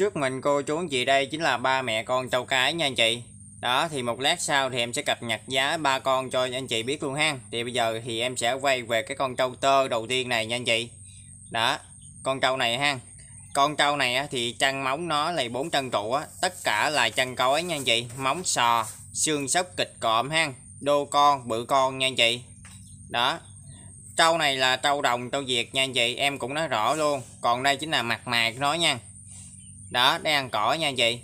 Trước mình cô chú anh chị đây chính là ba mẹ con trâu cái nha anh chị. Đó thì một lát sau thì em sẽ cập nhật giá ba con cho anh chị biết luôn ha. Thì bây giờ thì em sẽ quay về cái con trâu tơ đầu tiên này nha anh chị. Đó, con trâu này ha. Con trâu này thì chân móng nó là bốn chân trụ á, tất cả là chân cối nha anh chị, móng sò, xương sóc kịch cộm ha, đô con, bự con nha anh chị. Đó. Trâu này là trâu đồng trâu Việt nha anh chị, em cũng nói rõ luôn. Còn đây chính là mặt mạc nó nha đó đang ăn cỏ nha anh chị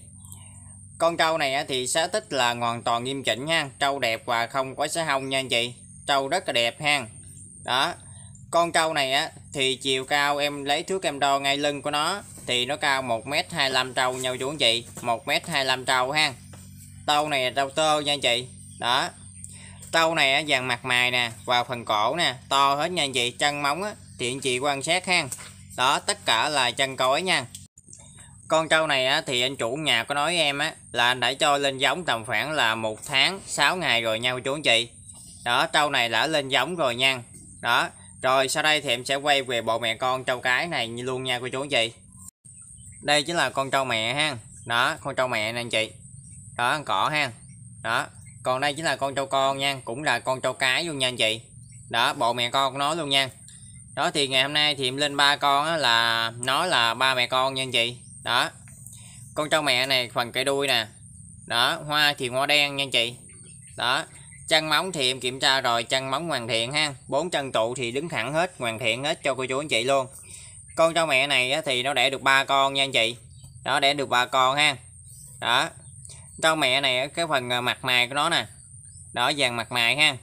con trâu này thì sở thích là hoàn toàn nghiêm chỉnh ha trâu đẹp và không có sở hông nha anh chị trâu rất là đẹp ha đó con trâu này á thì chiều cao em lấy thước em đo ngay lưng của nó thì nó cao 1m25 trâu nhau chú anh chị 1m25 trâu ha trâu này là trâu tơ nha anh chị đó trâu này á, vàng mặt mày nè và phần cổ nè to hết nha anh chị chân móng á, thì anh chị quan sát ha đó tất cả là chân cối nha con trâu này á, thì anh chủ nhà có nói em á là anh đã cho lên giống tầm khoảng là một tháng 6 ngày rồi nha cô chú anh chị. Đó, trâu này đã lên giống rồi nha. Đó, rồi sau đây thì em sẽ quay về bộ mẹ con trâu cái này luôn nha cô chú anh chị. Đây chính là con trâu mẹ ha. Đó, con trâu mẹ nè anh chị. Đó, ăn cỏ ha. Đó, còn đây chính là con trâu con nha, cũng là con trâu cái luôn nha anh chị. Đó, bộ mẹ con của nó luôn nha. Đó thì ngày hôm nay thì em lên ba con á, là nó là ba mẹ con nha anh chị đó con trâu mẹ này phần cái đuôi nè đó hoa thì hoa đen nha chị đó chân móng thì em kiểm tra rồi chân móng hoàn thiện ha bốn chân trụ thì đứng thẳng hết hoàn thiện hết cho cô chú anh chị luôn con trâu mẹ này thì nó đẻ được ba con nha anh chị đó đẻ được ba con ha đó trâu mẹ này cái phần à, mặt mày của nó nè đó vàng mặt mày ha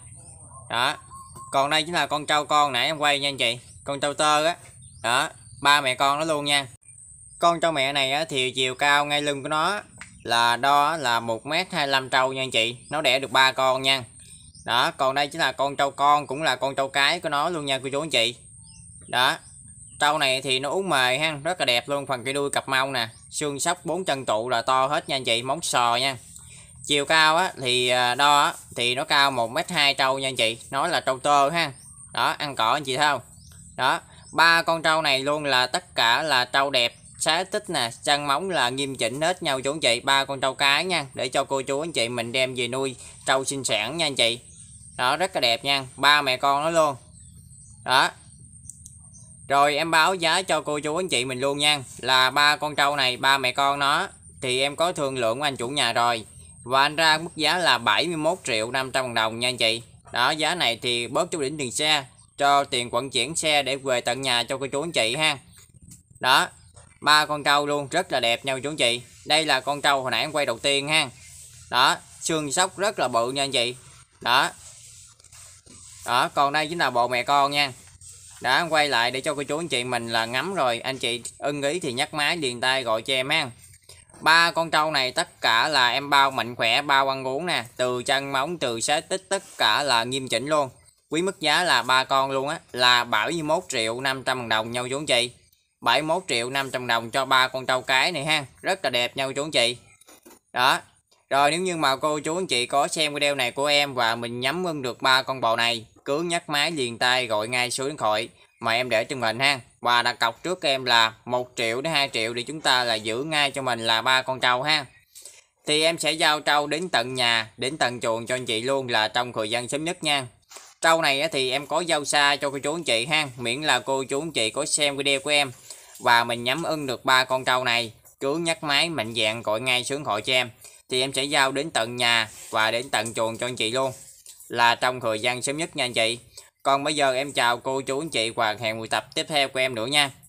đó còn đây chính là con trâu con nãy em quay nha anh chị con trâu tơ á đó. đó ba mẹ con nó luôn nha con trâu mẹ này thì chiều cao ngay lưng của nó là đo là 1m25 trâu nha anh chị. Nó đẻ được ba con nha. Đó, còn đây chính là con trâu con cũng là con trâu cái của nó luôn nha cô chú anh chị. Đó. Trâu này thì nó uống mề ha, rất là đẹp luôn, phần cái đuôi cặp mông nè, xương sóc bốn chân tụ là to hết nha anh chị, móng sò nha. Chiều cao á thì à, đo á, thì nó cao 1m2 trâu nha anh chị, nó là trâu tơ ha. Đó, ăn cỏ anh chị thấy không? Đó, ba con trâu này luôn là tất cả là trâu đẹp xá tích nè chân móng là nghiêm chỉnh hết nhau chú anh chị ba con trâu cái nha để cho cô chú anh chị mình đem về nuôi trâu sinh sản nha anh chị đó rất là đẹp nha ba mẹ con nó luôn đó rồi em báo giá cho cô chú anh chị mình luôn nha là ba con trâu này ba mẹ con nó thì em có thương lượng với anh chủ nhà rồi và anh ra mức giá là 71 triệu 500 đồng nha anh chị đó giá này thì bớt chút đỉnh tiền xe cho tiền vận chuyển xe để về tận nhà cho cô chú anh chị ha đó ba con trâu luôn rất là đẹp nha chú anh chị đây là con trâu hồi nãy em quay đầu tiên ha đó xương sóc rất là bự nha anh chị đó đó còn đây chính là bộ mẹ con nha đã quay lại để cho cô chú anh chị mình là ngắm rồi anh chị ưng ý thì nhắc máy liền tay gọi cho em ha ba con trâu này tất cả là em bao mạnh khỏe bao ăn uống nè từ chân móng từ xế tích tất cả là nghiêm chỉnh luôn quý mức giá là ba con luôn á là 71 triệu 500 đồng nhau chú anh chị 71 triệu 500 đồng cho ba con trâu cái này ha rất là đẹp nha cô chú anh chị đó rồi nếu như mà cô chú anh chị có xem video này của em và mình nhắm ưng được ba con bò này cứ nhắc máy liền tay gọi ngay số điện thoại mà em để trên mình ha và đặt cọc trước em là 1 triệu đến 2 triệu để chúng ta là giữ ngay cho mình là ba con trâu ha thì em sẽ giao trâu đến tận nhà đến tận chuồng cho anh chị luôn là trong thời gian sớm nhất nha trâu này thì em có giao xa cho cô chú anh chị ha miễn là cô chú anh chị có xem video của em và mình nhắm ưng được ba con trâu này cứ nhắc máy mạnh dạng gọi ngay xuống hội cho em thì em sẽ giao đến tận nhà và đến tận chuồng cho anh chị luôn là trong thời gian sớm nhất nha anh chị còn bây giờ em chào cô chú anh chị và hẹn buổi tập tiếp theo của em nữa nha